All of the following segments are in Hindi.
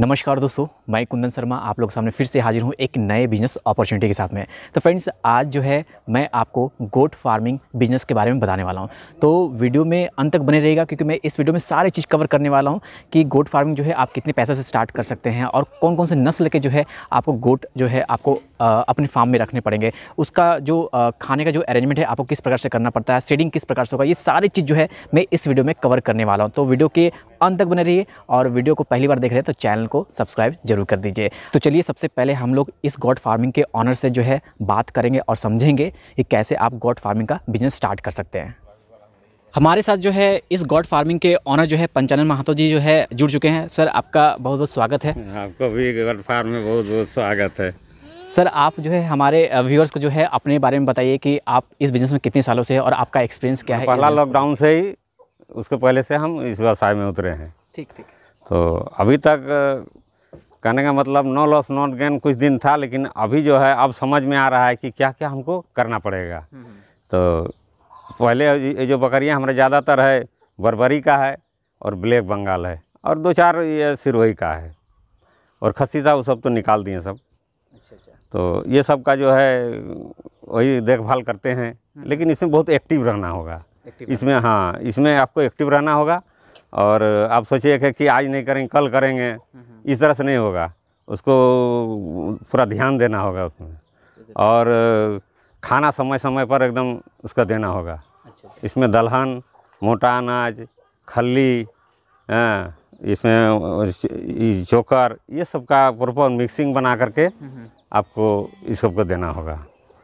नमस्कार दोस्तों मैं कुंदन शर्मा आप लोग सामने फिर से हाजिर हूँ एक नए बिजनेस अपॉर्चुनिटी के साथ में तो फ्रेंड्स आज जो है मैं आपको गोट फार्मिंग बिजनेस के बारे में बताने वाला हूँ तो वीडियो में अंत तक बने रहेगा क्योंकि मैं इस वीडियो में सारे चीज़ कवर करने वाला हूँ कि गोट फार्मिंग जो है आप कितने पैसे से स्टार्ट कर सकते हैं और कौन कौन से नस्ल के जो है आपको गोट जो है आपको अपने फार्म में रखने पड़ेंगे उसका जो खाने का जो अरेंजमेंट है आपको किस प्रकार से करना पड़ता है सीडिंग किस प्रकार से होगा ये सारी चीज़ जो है मैं इस वीडियो में कवर करने वाला हूँ तो वीडियो के अंत तक बने रहिए और वीडियो को पहली बार देख रहे हैं तो चैनल को सब्सक्राइब जरूर कर दीजिए तो चलिए सबसे पहले हम लोग इस गॉड फार्मिंग के ऑनर से जो है बात करेंगे और समझेंगे कि कैसे आप गॉड फार्मिंग का बिजनेस स्टार्ट कर सकते हैं हमारे साथ जो है इस गॉड फार्मिंग के ऑनर जो है पंचानन महातो जी जो है जुड़ चुके हैं सर आपका बहुत बहुत स्वागत है आपको भी गॉड फार्म में बहुत बहुत स्वागत है सर आप जो है हमारे व्यूअर्स को जो है अपने बारे में बताइए कि आप इस बिज़नेस में कितने सालों से है और आपका एक्सपीरियंस क्या है पहला लॉकडाउन से ही उसके पहले से हम इस व्यवसाय में उतरे हैं ठीक ठीक तो अभी तक कहने का मतलब नो लॉस नॉट गेन कुछ दिन था लेकिन अभी जो है अब समझ में आ रहा है कि क्या क्या हमको करना पड़ेगा हम्म, हम्म। तो पहले ये जो बकरियाँ हमारे ज़्यादातर है बरबरी का है और ब्लैक बंगाल है और दो चार ये सिरोही का है और खस्सी वो सब तो निकाल दिए सब अच्छा, अच्छा। तो ये सब का जो है वही देखभाल करते हैं हम्म। लेकिन इसमें बहुत एक्टिव रहना होगा इसमें हाँ इसमें आपको एक्टिव रहना होगा और आप सोचिए कि आज नहीं करेंगे कल करेंगे इस तरह से नहीं होगा उसको पूरा ध्यान देना होगा उसमें और खाना समय समय पर एकदम उसका देना होगा अच्छा। इसमें दलहन मोटा अनाज खल्ली आ, हाँ, इसमें चोकर ये सब का प्रॉपर मिक्सिंग बना करके आपको इस सब को देना होगा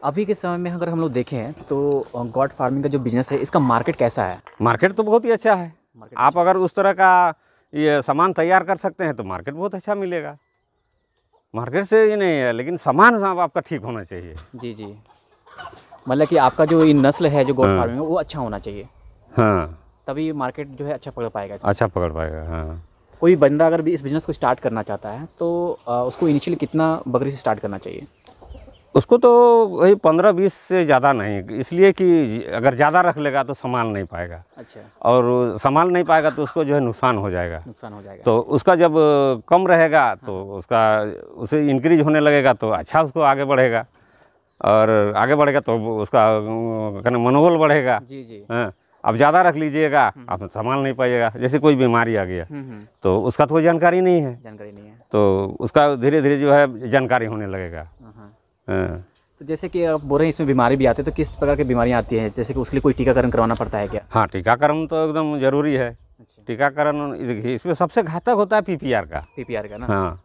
अभी के समय में अगर हम लोग देखें तो गॉड फार्मिंग का जो बिजनेस है इसका मार्केट कैसा है मार्केट तो बहुत ही अच्छा है आप अच्छा। अगर उस तरह का ये सामान तैयार कर सकते हैं तो मार्केट बहुत अच्छा मिलेगा मार्केट से ये नहीं है लेकिन सामान आपका ठीक होना चाहिए जी जी मतलब कि आपका जो ये नस्ल है जो गोड हाँ। फार्मिंग वो अच्छा होना चाहिए हाँ तभी मार्केट जो है अच्छा पकड़ पाएगा अच्छा पकड़ पाएगा हाँ कोई बंदा अगर भी इस बिज़नेस को स्टार्ट करना चाहता है तो उसको इनिशियल कितना बकरी से स्टार्ट करना चाहिए उसको तो वही पंद्रह बीस से ज़्यादा नहीं इसलिए कि अगर ज़्यादा रख लेगा तो संभाल नहीं पाएगा अच्छा और संभाल नहीं पाएगा तो उसको जो है नुकसान हो जाएगा नुकसान हो जाएगा तो उसका जब कम रहेगा तो हाँ। उसका उसे इंक्रीज होने लगेगा तो अच्छा उसको आगे बढ़ेगा और आगे बढ़ेगा तो उसका कहना मनोबल बढ़ेगा जी जी हाँ ज़्यादा रख लीजिएगा हम्म। आप संभाल नहीं पाइएगा जैसे कोई बीमारी आ गया हम्म, हम्म। तो उसका तो कोई जानकारी नहीं है जानकारी नहीं है तो उसका धीरे धीरे जो है जानकारी होने लगेगा हाँ, हाँ। हाँ। तो जैसे कि आप बोल रहे हैं इसमें बीमारी भी आती है तो किस प्रकार की बीमारियाँ आती हैं जैसे कि उसके लिए कोई टीकाकरण करवाना पड़ता है क्या हाँ टीकाकरण तो एकदम जरूरी है अच्छा। टीकाकरण देखिए इसमें सबसे घातक होता है पीपीआर का पीपीआर का ना हाँ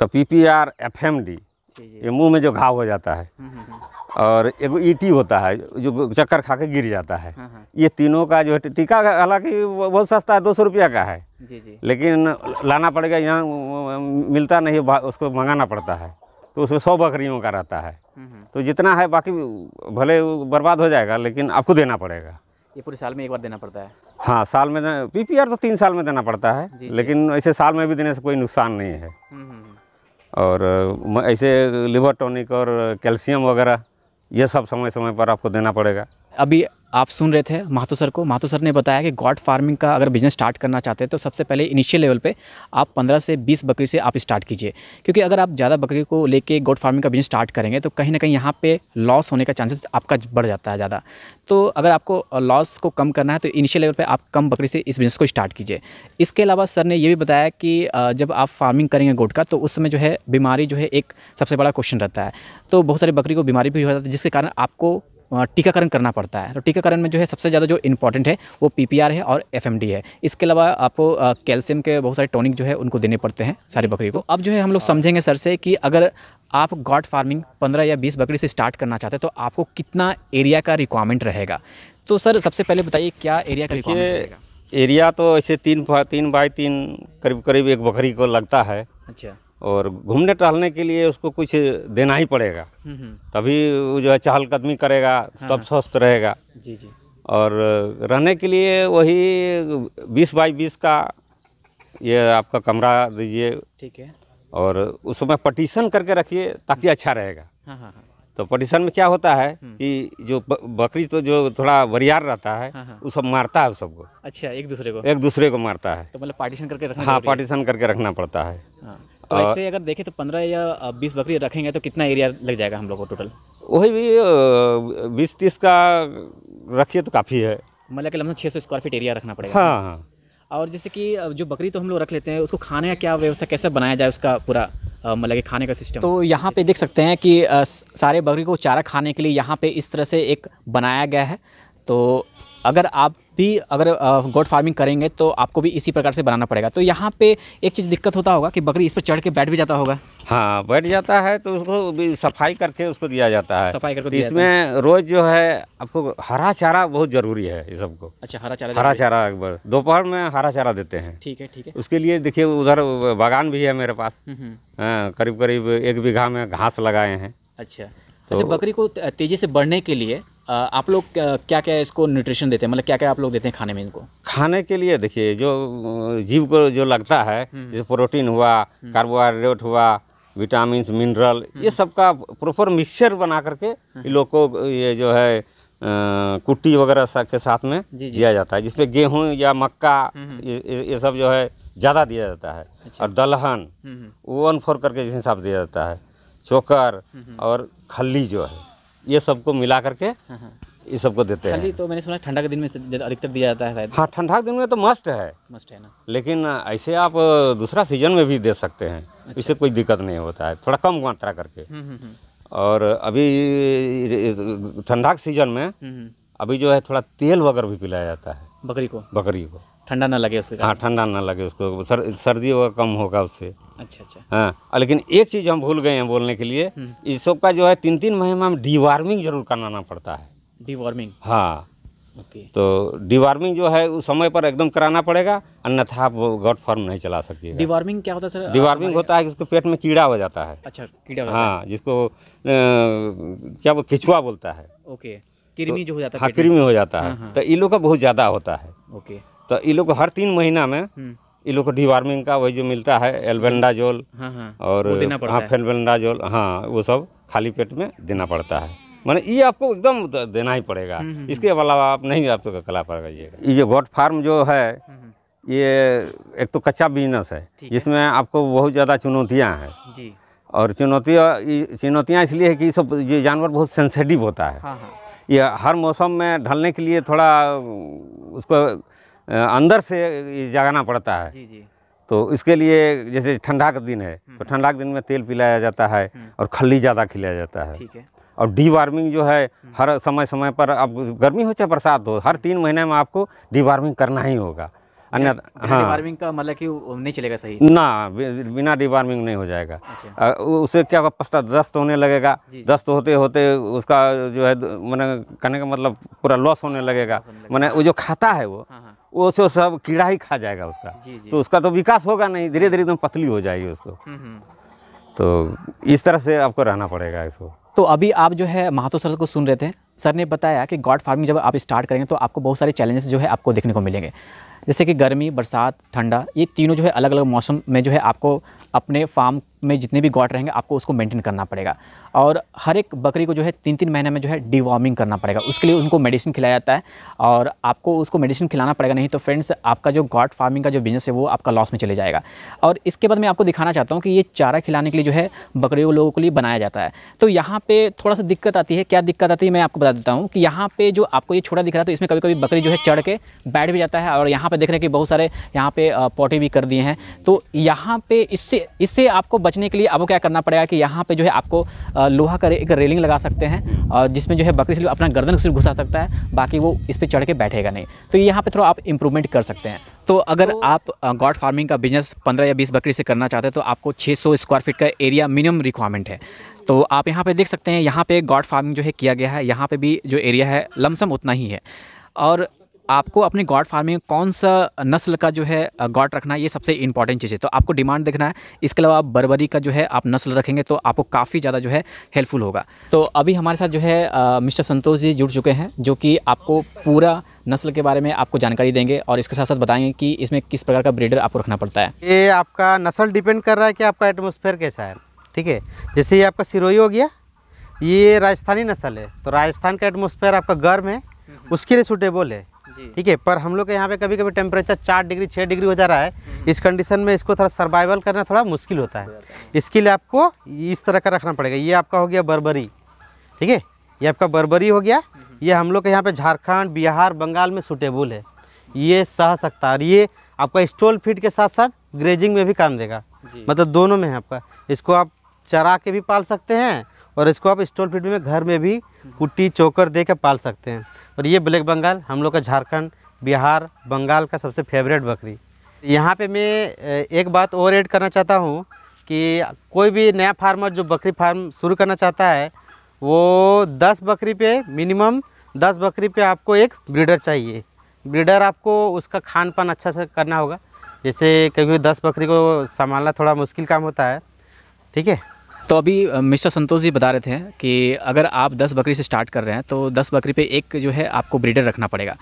तो पीपीआर एफएमडी ये मुंह में जो घाव हो जाता है हम्म, हम्म, हम्म। और एक ईटी होता है जो चक्कर खा के गिर जाता है हाँ, हाँ। ये तीनों का जो है टीका हालांकि बहुत सस्ता है दो सौ रुपया का है जी जी लेकिन लाना पड़ेगा यहाँ मिलता नहीं उसको मंगाना पड़ता है तो उसमें सौ बकरियों का रहता है तो जितना है बाकी भले बर्बाद हो जाएगा लेकिन आपको देना पड़ेगा ये पूरे साल में एक बार देना पड़ता है हाँ साल में पीपीआर तो तीन साल में देना पड़ता है जी, लेकिन ऐसे साल में भी देने से कोई नुकसान नहीं है और ऐसे लिवर टॉनिक और कैल्शियम वगैरह ये सब समय समय पर आपको देना पड़ेगा अभी आप सुन रहे थे महातो सर को महातो सर ने बताया कि गॉड फार्मिंग का अगर बिज़नेस स्टार्ट करना चाहते हैं तो सबसे पहले इनिशियल लेवल पे आप 15 से 20 बकरी से आप स्टार्ट कीजिए क्योंकि अगर आप ज़्यादा बकरी को लेके गॉड फार्मिंग का बिज़नेस स्टार्ट करेंगे तो कहीं ना कहीं यहाँ पे लॉस होने का चांसेस आपका बढ़ जाता है ज़्यादा तो अगर आपको लॉस को कम करना है तो इनिशियल लेवल पर आप कम बकरी से इस बिज़नेस को स्टार्ट कीजिए इसके अलावा सर ने यह भी बताया कि जब आप फार्मिंग करेंगे गोड का तो उस समय जो है बीमारी जो है एक सबसे बड़ा क्वेश्चन रहता है तो बहुत सारी बकरी को बीमारी भी हो जाती है जिसके कारण आपको टीकाकरण करना पड़ता है तो टीकाकरण में जो है सबसे ज़्यादा जो इंपॉर्टेंट है वो पी है और एफ है इसके अलावा आपको कैल्शियम के बहुत सारे टॉनिक जो है उनको देने पड़ते हैं सारी बकरी को अब जो है हम लोग समझेंगे सर से कि अगर आप गॉड फार्मिंग पंद्रह या बीस बकरी से स्टार्ट करना चाहते हैं तो आपको कितना एरिया का रिक्वायरमेंट रहेगा तो सर सबसे पहले बताइए क्या एरिया का रिक्वायरमेंट रहेगा एरिया तो ऐसे तीन तीन बाई तीन करीब करीब एक बकरी को लगता है अच्छा और घूमने टहलने के लिए उसको कुछ देना ही पड़ेगा हम्म, हम्म। तभी वो जो है चहलकदमी करेगा हाँ, तब हाँ। स्वस्थ रहेगा जी जी और रहने के लिए वही बीस बाई बीस का ये आपका कमरा दीजिए ठीक है और उस समय करके रखिए ताकि अच्छा रहेगा हाँ हाँ, हाँ। तो पटिशन में क्या होता है हम्म। कि जो बकरी तो जो थोड़ा बरियार रहता है हाँ हाँ। वो सब मारता है सबको अच्छा एक दूसरे को एक दूसरे को मारता है तो मतलब पार्टीशन करके रखना हाँ पार्टीशन करके रखना पड़ता है हाँ। वैसे अगर देखें तो पंद्रह या बीस बकरी रखेंगे तो कितना एरिया लग जाएगा हम लोग को टोटल वही भी बीस तीस का रखिए तो काफ़ी है मतलब कि लगभग छः सौ स्क्वायर फीट एरिया रखना पड़ेगा हाँ हाँ और जैसे कि जो बकरी तो हम लोग रख लेते हैं उसको खाने का क्या व्यवस्था कैसे बनाया जाए उसका पूरा मतलब कि खाने का सिस्टम तो यहाँ पे देख सकते हैं कि सारे बकरी को चारा खाने के लिए यहाँ पे इस तरह से एक बनाया गया है तो अगर आप भी अगर गोट फार्मिंग करेंगे तो आपको भी इसी प्रकार से बनाना पड़ेगा तो यहाँ पे एक चीज़ दिक्कत होता होगा कि बकरी इस पर चढ़ के बैठ भी जाता होगा हाँ बैठ जाता है तो उसको सफाई करके उसको दिया जाता है सफाई करके तो इसमें रोज़ जो है आपको हरा चारा बहुत ज़रूरी है ये सबको अच्छा हरा चारा हरा चारा दोपहर में हरा चारा देते हैं ठीक है ठीक है उसके लिए देखिए उधर बागान भी है मेरे पास हम्म, हम्म। हाँ, करीब करीब एक बीघा में घास लगाए हैं अच्छा तो अच्छा, बकरी को तेज़ी से बढ़ने के लिए आप लोग क्या क्या इसको न्यूट्रिशन देते हैं मतलब क्या क्या आप लोग देते हैं खाने में इनको खाने के लिए देखिए जो जीव को जो लगता है हम्म। जैसे प्रोटीन हुआ कार्बोहाइड्रेट हम्म। हुआ विटामिन हम्म। मिनरल ये सब का प्रॉपर मिक्सचर बना करके हाँ। लोग को ये जो है कुट्टी वगैरह के साथ में जी जी। दिया जाता है जिसमें गेहूँ या मक्का ये, ये सब जो है ज़्यादा दिया जाता है अच्छा। और दलहन वन फोर करके जिस हिसाब दिया जाता है चोकर और खल्ली जो है ये सबको मिला करके हाँ, हाँ। ये सबको देते हैं तो मैंने सुना ठंडा के दिन में अधिकतर दिया जाता है हाँ ठंडा के दिन में तो मस्ट है मस्ट है ना लेकिन ऐसे आप दूसरा सीजन में भी दे सकते हैं अच्छा। इससे कोई दिक्कत नहीं होता है थोड़ा कम मात्रा करके हम्म, हम्म, हम्म। और अभी ठंडा के सीजन में अभी जो है थोड़ा तेल वगैरह भी पिलाया जाता है बकरी को बकरी को ठंडा ना लगे उसके हाँ ठंडा ना लगे उसको सर सर्दी होगा कम होगा उससे अच्छा अच्छा हाँ लेकिन एक चीज़ हम भूल गए हैं बोलने के लिए हम्म। इस सब का जो है तीन तीन महीने में हम डीवार्मिंग जरूर कराना पड़ता है डीवार्मिंग हाँ तो डिवार्मिंग जो है उस समय पर एकदम कराना पड़ेगा अन्यथा आप गॉट फॉर्म नहीं चला सकती डिवार्मिंग क्या होता है सर डिवार्मिंग होता है कि उसके पेट में कीड़ा हो जाता है अच्छा कीड़ा हाँ जिसको आ, क्या वो किचुआ बोलता है ओके कृमि तो, जो हो जाता है हाँ, कृमि हो जाता है हाँ, हाँ। तो इन लोग का बहुत ज़्यादा होता है ओके तो ये लोग हर तीन महीना में ये हम्म। लोग को डिवार्मिंग का वही जो मिलता है एल्बेंडाजोल हम्म। हाँ, हाँ, और हाँ जोल हाँ वो सब खाली पेट में देना पड़ता है माने ये आपको एकदम देना ही पड़ेगा हम्म, इसके अलावा आप नहीं आप तो कला पर ये जो गोट फार्म जो है ये एक तो कच्चा बिजनेस है जिसमें आपको बहुत ज़्यादा चुनौतियाँ हैं और चुनौतियाँ चुनौतियाँ इसलिए है कि सब ये जानवर बहुत सेंसिटिव होता है हाँ, हाँ ये हर मौसम में ढलने के लिए थोड़ा उसको अंदर से जगाना पड़ता है जी जी तो इसके लिए जैसे ठंडा का दिन है हम्म, तो हम्म। ठंडा के दिन में तेल पिलाया जाता है हम्म। और खल्ली ज़्यादा खिलाया जाता है ठीक है और डी वार्मिंग जो है हर समय समय पर अब गर्मी हो चाहे बरसात हो हर तीन महीने में आपको डी वार्मिंग करना ही होगा अन्य हाँ वार्मिंग का मतलब कि नहीं चलेगा सही ना बिना डी वार्मिंग नहीं हो जाएगा अच्छा। उससे क्या होगा पस्ता दस्त होने लगेगा दस्त होते होते उसका जो है मैंने कहने का मतलब पूरा लॉस होने लगेगा मैंने वो जो खाता है वो हाँ, हाँ। वो सो सब कीड़ा ही खा जाएगा उसका जी जी। तो उसका तो विकास होगा नहीं धीरे धीरे एकदम पतली हो जाएगी उसको हम्म, हम्म। तो इस तरह से आपको रहना पड़ेगा इसको तो अभी आप जो है महातो सर को सुन रहे थे सर ने बताया कि गॉड फार्मिंग जब आप स्टार्ट करेंगे तो आपको बहुत सारे चैलेंजेस जो है आपको देखने को मिलेंगे जैसे कि गर्मी बरसात ठंडा ये तीनों जो है अलग अलग मौसम में जो है आपको अपने फार्म में जितने भी गॉड रहेंगे आपको उसको मेंटेन करना पड़ेगा और हर एक बकरी को जो है तीन तीन महीने में जो है डिवॉर्मिंग करना पड़ेगा उसके लिए उनको मेडिसिन खिलाया जाता है और आपको उसको मेडिसिन खिलाना पड़ेगा नहीं तो फ्रेंड्स आपका जो गॉड फार्मिंग का जो बिज़नेस है वो आपका लॉस में चले जाएगा और इसके बाद मैं आपको दिखाना चाहता हूँ कि ये चारा खिलाने के लिए जो है बकरियों लोगों के लिए बनाया जाता है तो यहाँ पे थोड़ा सा दिक्कत आती है क्या दिक्कत आती है मैं आपको बता देता हूँ कि यहाँ पे जो आपको ये छोटा दिख रहा है तो इसमें कभी कभी बकरी जो है चढ़ के बैठ भी जाता है और यहाँ पे देख रहे हैं कि बहुत सारे यहाँ पे पौटे भी कर दिए हैं तो यहाँ पे इससे इससे आपको बचने के लिए आपको क्या करना पड़ेगा कि यहाँ पर जो है आपको लोहा का एक रेलिंग लगा सकते हैं और जिसमें जो है बकरी सिर्फ अपना गर्दन सिर्फ घुसा सकता है बाकी वो इस पर चढ़ के बैठेगा नहीं तो यहाँ पर थोड़ा आप इम्प्रूवमेंट कर सकते हैं तो अगर तो आप गॉड फार्मिंग का बिजनेस पंद्रह या बीस बकरी से करना चाहते हैं तो आपको 600 स्क्वायर फीट का एरिया मिनिमम रिक्वायरमेंट है तो आप यहाँ पे देख सकते हैं यहाँ पे गॉड फार्मिंग जो है किया गया है यहाँ पे भी जो एरिया है लमसम उतना ही है और आपको अपने गॉड फार्मिंग कौन सा नस्ल का जो है गॉड रखना है ये सबसे इंपॉर्टेंट चीज़ है तो आपको डिमांड देखना है इसके अलावा आप का जो है आप नस्ल रखेंगे तो आपको काफ़ी ज़्यादा जो है हेल्पफुल होगा तो अभी हमारे साथ जो है आ, मिस्टर संतोष जी जुड़ चुके हैं जो कि आपको पूरा नस्ल के बारे में आपको जानकारी देंगे और इसके साथ साथ बताएंगे कि इसमें किस प्रकार का ब्रीडर आपको रखना पड़ता है ये आपका नस्ल डिपेंड कर रहा है कि आपका एटमोसफेयर कैसा है ठीक है जैसे ये आपका सिरोही हो गया ये राजस्थानी नस्ल है तो राजस्थान का एटमोसफेयर आपका गर्म है उसके लिए सूटेबल है ठीक है पर हम लोग के यहाँ पे कभी कभी टेम्परेचर चार डिग्री छः डिग्री हो जा रहा है इस कंडीशन में इसको थोड़ा सर्वाइवल करना थोड़ा मुश्किल होता है इसके लिए आपको इस तरह का रखना पड़ेगा ये आपका हो गया बरबरी ठीक है ये आपका बरबरी हो गया ये हम लोग के यहाँ पे झारखंड बिहार बंगाल में सूटेबल है ये सह सकता है और ये आपका स्टोल फीट के साथ साथ ग्रेजिंग में भी काम देगा मतलब दोनों में है आपका इसको आप चरा के भी पाल सकते हैं और इसको आप स्टोल फीड में घर में भी कुट्टी चोकर दे के पाल सकते हैं और ये ब्लैक बंगाल हम लोग का झारखंड बिहार बंगाल का सबसे फेवरेट बकरी यहाँ पे मैं एक बात और ऐड करना चाहता हूँ कि कोई भी नया फार्मर जो बकरी फार्म शुरू करना चाहता है वो दस बकरी पे मिनिमम दस बकरी पे आपको एक ब्रीडर चाहिए ब्रीडर आपको उसका खान पान अच्छा से करना होगा जैसे कभी दस बकरी को संभालना थोड़ा मुश्किल काम होता है ठीक है तो अभी मिस्टर संतोष जी बता रहे थे कि अगर आप दस बकरी से स्टार्ट कर रहे हैं तो दस बकरी पे एक जो है आपको ब्रीडर रखना पड़ेगा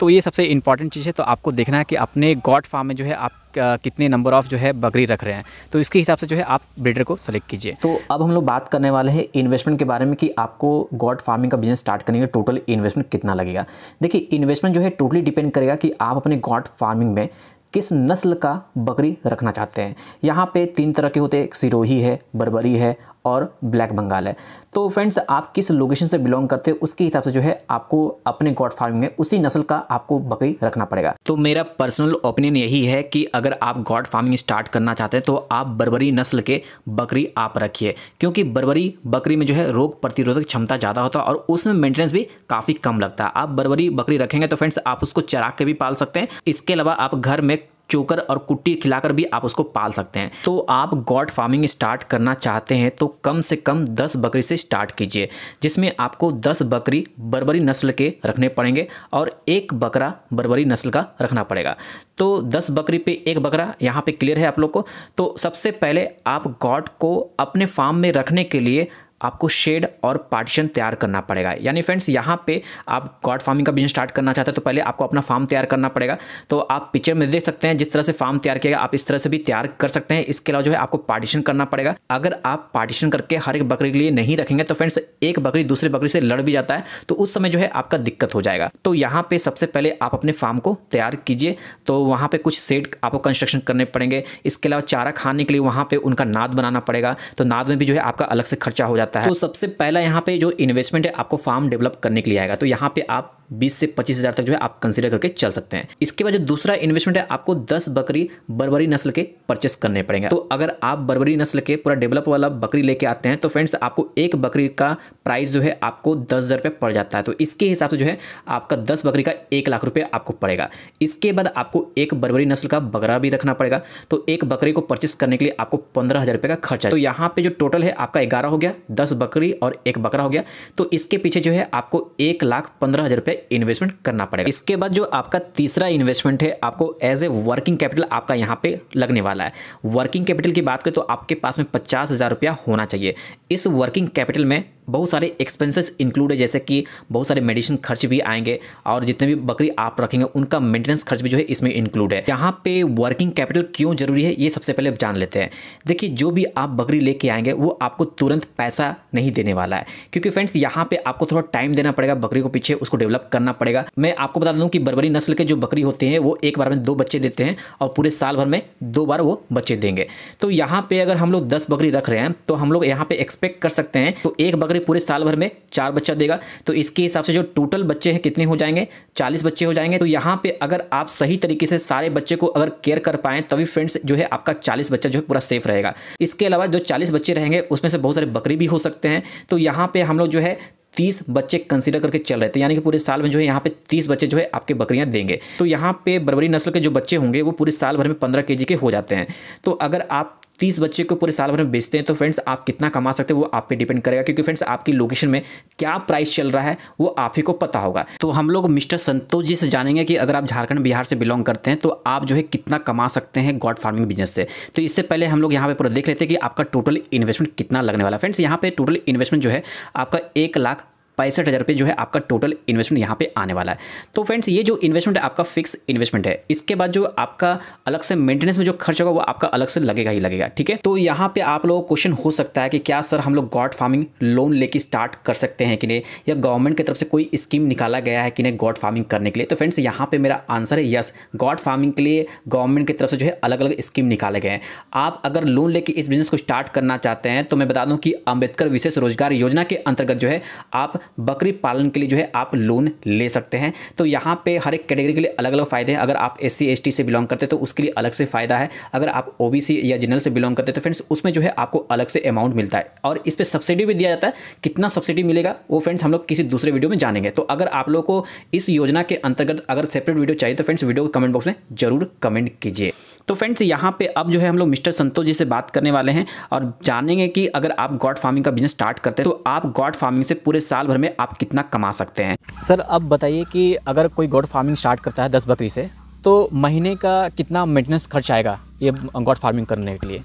तो ये सबसे इंपॉर्टेंट चीज़ है तो आपको देखना है कि अपने गॉड फार्म में जो है आप कितने नंबर ऑफ़ जो है बकरी रख रहे हैं तो इसके हिसाब से जो है आप ब्रीडर को सेलेक्ट कीजिए तो अब हम लोग बात करने वाले हैं इन्वेस्टमेंट के बारे में कि आपको गॉड फार्मिंग का बिजनेस स्टार्ट करने के टोटल इन्वेस्टमेंट कितना लगेगा देखिए इन्वेस्टमेंट जो है टोटली डिपेंड करेगा कि आप अपने गॉड फार्मिंग में किस नस्ल का बकरी रखना चाहते हैं यहाँ पे तीन तरह के होते हैं सिरोही है बरबरी है और ब्लैक बंगाल है तो फ्रेंड्स आप किस लोकेशन से बिलोंग करते हो उसके हिसाब से जो है आपको अपने गॉड फार्मिंग में उसी नस्ल का आपको बकरी रखना पड़ेगा तो मेरा पर्सनल ओपिनियन यही है कि अगर आप गॉड फार्मिंग स्टार्ट करना चाहते हैं तो आप बरबरी नस्ल के बकरी आप रखिए क्योंकि बरबरी बकरी में जो है रोग प्रतिरोधक क्षमता ज़्यादा होता है और उसमें मेंटेनेंस भी काफ़ी कम लगता है आप बरबरी बकरी रखेंगे तो फ्रेंड्स आप उसको चरा के भी पाल सकते हैं इसके अलावा आप घर में चोकर और कुट्टी खिलाकर भी आप उसको पाल सकते हैं तो आप गॉड फार्मिंग स्टार्ट करना चाहते हैं तो कम से कम दस बकरी से स्टार्ट कीजिए जिसमें आपको दस बकरी बरबरी नस्ल के रखने पड़ेंगे और एक बकरा बरबरी नस्ल का रखना पड़ेगा तो दस बकरी पे एक बकरा यहाँ पे क्लियर है आप लोग को तो सबसे पहले आप गॉड को अपने फार्म में रखने के लिए आपको शेड और पार्टीशन तैयार करना पड़ेगा यानी फ्रेंड्स यहाँ पे आप गॉड फार्मिंग का बिजनेस स्टार्ट करना चाहते हैं तो पहले आपको अपना फार्म तैयार करना पड़ेगा तो आप पिक्चर में देख सकते हैं जिस तरह से फार्म तैयार किया गया आप इस तरह से भी तैयार कर सकते हैं इसके अलावा जो है आपको पार्टीशन करना पड़ेगा अगर आप पार्टीशन करके हर एक बकरी के लिए नहीं रखेंगे तो फ्रेंड्स एक बकरी दूसरे बकरी से लड़ भी जाता है तो उस समय जो है आपका दिक्कत हो जाएगा तो यहाँ पे सबसे पहले आप अपने फार्म को तैयार कीजिए तो वहाँ पे कुछ सेट आपको कंस्ट्रक्शन करने पड़ेंगे इसके अलावा चारा खाने के लिए वहाँ पे उनका नाद बनाना पड़ेगा तो नाद में भी जो है आपका अलग से खर्चा हो जाता है जाता है तो सबसे पहला यहाँ पे जो इन्वेस्टमेंट है आपको फार्म डेवलप करने के लिए आएगा तो यहाँ पे आप 20 से पच्चीस हज़ार तक जो है आप कंसीडर करके चल सकते हैं इसके बाद जो दूसरा इन्वेस्टमेंट है आपको 10 बकरी बरबरी नस्ल के परचेस करने पड़ेंगे तो अगर आप बरबरी नस्ल के पूरा डेवलप वाला बकरी लेके आते हैं तो फ्रेंड्स आपको एक बकरी का प्राइस जो है आपको दस हज़ार पड़ जाता है तो इसके हिसाब से जो है आपका दस बकरी का एक लाख रुपये आपको पड़ेगा इसके बाद आपको एक बरबरी नस्ल का बकरा भी रखना पड़ेगा तो एक बकरी को परचेस करने के लिए आपको पंद्रह का खर्चा तो यहाँ पर जो टोटल है आपका ग्यारह हो गया दस बकरी और एक बकरा हो गया तो इसके पीछे जो है आपको एक लाख पंद्रह हज़ार रुपये इन्वेस्टमेंट करना पड़ेगा इसके बाद जो आपका तीसरा इन्वेस्टमेंट है आपको एज ए वर्किंग कैपिटल आपका यहाँ पे लगने वाला है वर्किंग कैपिटल की बात करें तो आपके पास में पचास हज़ार रुपया होना चाहिए इस वर्किंग कैपिटल में बहुत सारे एक्सपेंसेस इंक्लूड है जैसे कि बहुत सारे मेडिसिन खर्च भी आएंगे और जितने भी बकरी आप रखेंगे उनका मेंटेनेंस खर्च भी जो है इसमें इंक्लूड है यहाँ पे वर्किंग कैपिटल क्यों जरूरी है ये सबसे पहले जान लेते हैं देखिए जो भी आप बकरी लेके आएंगे वो आपको तुरंत पैसा नहीं देने वाला है क्योंकि फ्रेंड्स यहाँ पे आपको थोड़ा टाइम देना पड़ेगा बकरी को पीछे उसको डेवलप करना पड़ेगा मैं आपको बता दूँ कि बरबरी नस्ल के जो बकरी होते हैं वो एक बार में दो बच्चे देते हैं और पूरे साल भर में दो बार वो बच्चे देंगे तो यहाँ पे अगर हम लोग दस बकरी रख रहे हैं तो हम लोग यहाँ पे एक्सपेक्ट कर सकते हैं तो एक बकरी अगर पूरे साल भर में चार बच्चा देगा तो इसके हिसाब से जो टोटल बच्चे हैं कितने हो जाएंगे चालीस बच्चे हो जाएंगे तो यहाँ पे अगर आप सही तरीके से सारे बच्चे को अगर केयर कर पाए तभी फ्रेंड्स जो है आपका चालीस बच्चा जो है पूरा सेफ रहेगा इसके अलावा जो चालीस बच्चे रहेंगे उसमें से बहुत सारे बकरी भी हो सकते हैं तो यहाँ पर हम लोग जो है तीस बच्चे कंसीडर करके चल रहे थे यानी कि पूरे साल में जो है यहाँ पे तीस बच्चे जो है आपके बकरियाँ देंगे तो यहाँ पे बरबरी नस्ल के जो बच्चे होंगे वो पूरे साल भर में पंद्रह के के हो जाते हैं तो अगर आप तीस बच्चे को पूरे साल भर में बेचते हैं तो फ्रेंड्स आप कितना कमा सकते हैं वो आप पे डिपेंड करेगा क्योंकि फ्रेंड्स आपकी लोकेशन में क्या प्राइस चल रहा है वो आप ही को पता होगा तो हम लोग मिस्टर संतोष जी से जानेंगे कि अगर आप झारखंड बिहार से बिलोंग करते हैं तो आप जो है कितना कमा सकते हैं गॉड फार्मिंग बिजनेस से तो इससे पहले हम लोग यहाँ पर पूरा देख लेते हैं कि आपका टोटल इन्वेस्टमेंट कितना लगने वाला फ्रेंड्स यहाँ पर टोटल इन्वेस्टमेंट जो है आपका एक लाख पैंसठ हज़ार रुपये जो है आपका टोटल इन्वेस्टमेंट यहाँ पे आने वाला है तो फ्रेंड्स ये जो इन्वेस्टमेंट है आपका फिक्स इन्वेस्टमेंट है इसके बाद जो आपका अलग से मेंटेनेंस में जो खर्च होगा वो आपका अलग से लगेगा ही लगेगा ठीक है तो यहाँ पे आप लोगों को क्वेश्चन हो सकता है कि क्या सर हम लोग गॉड फार्मिंग लोन लेके स्टार्ट कर सकते हैं कि नहीं या गवर्नमेंट की तरफ से कोई स्कीम निकाला गया है कि नहीं गॉड फार्मिंग करने के लिए तो फ्रेंड्स यहाँ पर मेरा आंसर है यस गॉड फार्मिंग के लिए गवर्नमेंट की तरफ से जो है अलग अलग स्कीम निकाले गए हैं आप अगर लोन लेके इस बिजनेस को स्टार्ट करना चाहते हैं तो मैं बता दूँ कि अम्बेडकर विशेष रोजगार योजना के अंतर्गत जो है आप बकरी पालन के लिए जो है आप लोन ले सकते हैं तो यहाँ पे हर एक कैटेगरी के लिए अलग अलग फ़ायदे हैं अगर आप एस सी से बिलोंग करते हैं तो उसके लिए अलग से फ़ायदा है अगर आप ओ या जनरल से बिलोंग करते हैं तो फ्रेंड्स उसमें जो है आपको अलग से अमाउंट मिलता है और इस पर सब्सिडी भी दिया जाता है कितना सब्सिडी मिलेगा वो फ्रेंड्स हम लोग किसी दूसरे वीडियो में जानेंगे तो अगर आप लोग को इस योजना के अंतर्गत अगर सेपरेट वीडियो चाहिए तो फ्रेंड्स वीडियो को कमेंट बॉक्स में जरूर कमेंट कीजिए तो फ्रेंड्स यहाँ पे अब जो है हम लोग मिस्टर संतोष जी से बात करने वाले हैं और जानेंगे कि अगर आप गॉड फार्मिंग का बिजनेस स्टार्ट करते हैं तो आप गॉड फार्मिंग से पूरे साल भर में आप कितना कमा सकते हैं सर अब बताइए कि अगर कोई गॉड फार्मिंग स्टार्ट करता है दस बकरी से तो महीने का कितना मेंटेनेंस खर्च आएगा ये गॉड फार्मिंग करने के लिए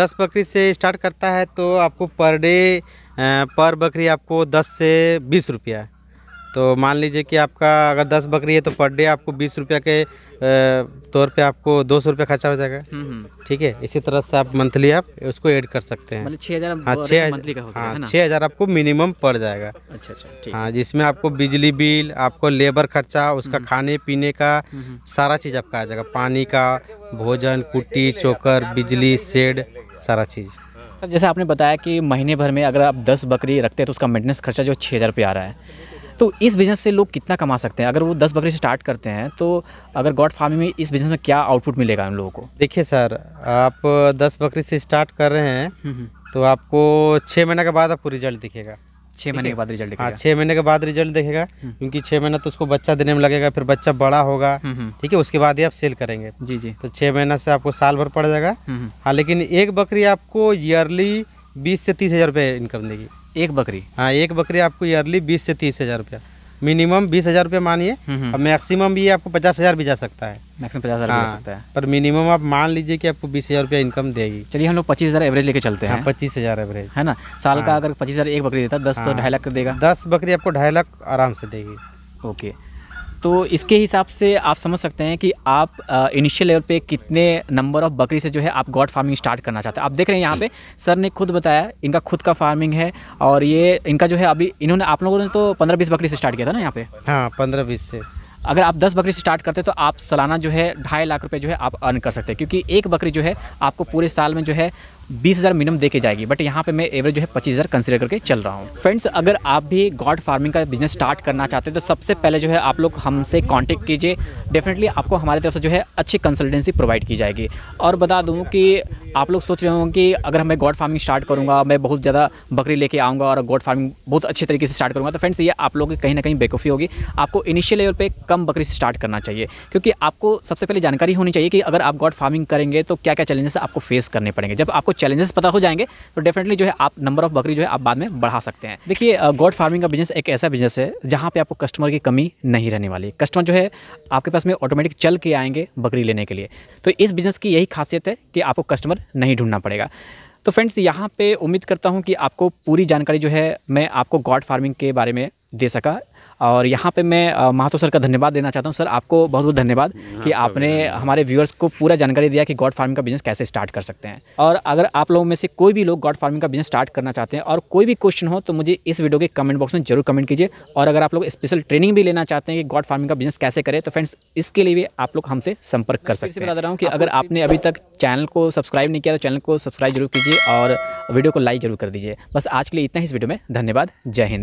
दस बकरी से स्टार्ट करता है तो आपको पर डे पर बकरी आपको दस से बीस रुपया तो मान लीजिए कि आपका अगर दस बकरी है तो पर डे आपको बीस रुपया के तौर पे आपको दो सौ रुपया खर्चा हो जाएगा हम्म, हम्म। ठीक है इसी तरह से आप मंथली आप उसको ऐड कर सकते हैं मतलब छः हाँ, हज़ार हाँ छः हज़ार आपको मिनिमम पड़ जाएगा अच्छा अच्छा हाँ जिसमें आपको बिजली बिल आपको लेबर खर्चा उसका हम्म। खाने पीने का सारा चीज़ आपका आ जाएगा पानी का भोजन कुट्टी चोकर बिजली शेड सारा चीज़ तो जैसे आपने बताया कि महीने भर में अगर आप दस बकरी रखते हैं तो उसका मेंटेनेंस खर्चा जो छः हज़ार रुपये आ रहा है तो इस बिज़नेस से लोग कितना कमा सकते हैं अगर वो दस बकरी से स्टार्ट करते हैं तो अगर गॉड फार्मिंग में इस बिज़नेस में क्या आउटपुट मिलेगा उन लोगों को देखिए सर आप दस बकरी से स्टार्ट कर रहे हैं हम्म, हम्म। तो आपको छः महीने के बाद आपको रिजल्ट दिखेगा छः हाँ, महीने के बाद रिजल्ट हाँ छः महीने के बाद रिजल्ट देखेगा क्योंकि छः महीना तो उसको बच्चा देने में लगेगा फिर बच्चा बड़ा होगा हम्म, ठीक है उसके बाद ही आप सेल करेंगे जी जी तो छः महीना से आपको साल भर पड़ जाएगा हाँ लेकिन एक बकरी आपको ईयरली बीस से तीस हज़ार रुपये इनकम देगी एक बकरी हाँ एक बकरी आपको ईयरली बीस से तीस हजार रुपया मिनिमम बीस हजार रुपया मानिए हम्म, हम्म। और मैक्सिमम भी आपको पचास हजार भी जा सकता है मैक्सिमम पचास हजार हाँ, सकता है पर मिनिमम आप मान लीजिए कि आपको बीस हजार रुपया इनकम देगी चलिए हम लोग पच्चीस हजार एवरेज लेके चलते हाँ, हैं पच्चीस हजार एवरेज है ना साल हाँ, का अगर पच्चीस हजार एक बकरी देता दस तो हाँ। ढाई लाख देगा दस बकरी आपको ढाई लाख आराम से देगी ओके तो इसके हिसाब से आप समझ सकते हैं कि आप इनिशियल लेवल पे कितने नंबर ऑफ़ बकरी से जो है आप गॉड फार्मिंग स्टार्ट करना चाहते हैं आप देख रहे हैं यहाँ पे सर ने खुद बताया इनका खुद का फार्मिंग है और ये इनका जो है अभी इन्होंने आप लोगों ने तो पंद्रह बीस बकरी से स्टार्ट किया था ना यहाँ पे हाँ पंद्रह बीस से अगर आप दस बकरी से स्टार्ट करते तो आप सालाना जो है ढाई लाख रुपये जो है आप अर्न कर सकते हैं क्योंकि एक बकरी जो है आपको पूरे साल में जो है बीस हज़ार मिनिमम देके जाएगी बट यहाँ पे मैं एवरेज जो है पच्चीस हज़ार कंसिडर करके चल रहा हूँ फ्रेंड्स अगर आप भी गॉड फार्मिंग का बिजनेस स्टार्ट करना चाहते हैं तो सबसे पहले जो है आप लोग हमसे कांटेक्ट कीजिए डेफिनेटली आपको हमारे तरफ से जो है अच्छी कंसल्टेंसी प्रोवाइड की जाएगी और बता दूँ कि आप लोग सोच रहे होंगे कि अगर मैं गॉड फार्मिंग स्टार्ट करूँगा मैं बहुत ज़्यादा बकरी लेके आऊँगा और गॉड फार्मिंग बहुत अच्छे तरीके से स्टार्ट करूँगा तो फ्रेंड्स ये आप लोग की कहीं ना कहीं बेकूफ़ी होगी आपको इनिशियल लेवल पर कम बकरी स्टार्ट करना चाहिए क्योंकि आपको सबसे पहले जानकारी होनी चाहिए कि अगर आप गॉड फार्मिंग करेंगे तो क्या क्या चैलेंजेस आपको फेस करने पड़ेंगे जब आपको कुछ चैलेंजेस पता हो जाएंगे तो डेफिनेटली जो है आप नंबर ऑफ बकरी जो है आप बाद में बढ़ा सकते हैं देखिए गॉड फार्मिंग का बिजनेस एक ऐसा बिजनेस है जहाँ पर आपको कस्टमर की कमी नहीं रहने वाली कस्टमर जो है आपके पास में ऑटोमेटिक चल के आएंगे बकरी लेने के लिए तो इस बिज़नेस की यही खासियत है कि आपको कस्टमर नहीं ढूंढना पड़ेगा तो फ्रेंड्स यहाँ पे उम्मीद करता हूँ कि आपको पूरी जानकारी जो है मैं आपको गॉड फार्मिंग के बारे में दे सका और यहाँ पे मैं महातो सर का धन्यवाद देना चाहता हूँ सर आपको बहुत बहुत धन्यवाद कि आपने हमारे व्यूअर्स को पूरा जानकारी दिया कि गॉड फार्मिंग का बिज़नेस कैसे स्टार्ट कर सकते हैं और अगर आप लोगों में से कोई भी लोग गॉड फार्मिंग का बिज़नेस स्टार्ट करना चाहते हैं और कोई भी क्वेश्चन हो तो मुझे इस वीडियो के कमेंट बॉक्स में जरूर कमेंट कीजिए और अगर आप लोग स्पेशल ट्रेनिंग भी लेना चाहते हैं कि गॉड फार्मिंग का बिज़नेस कैसे करें तो फ्रेंड्स इसके लिए भी आप लोग हमसे संपर्क कर सकते हैं बता रहा हूँ कि अगर आपने अभी तक चैनल को सब्सक्राइब नहीं किया तो चैनल को सब्सक्राइब जरूर कीजिए और वीडियो को लाइक जरूर कर दीजिए बस आज के लिए इतना ही इस वीडियो में धन्यवाद जय हिंद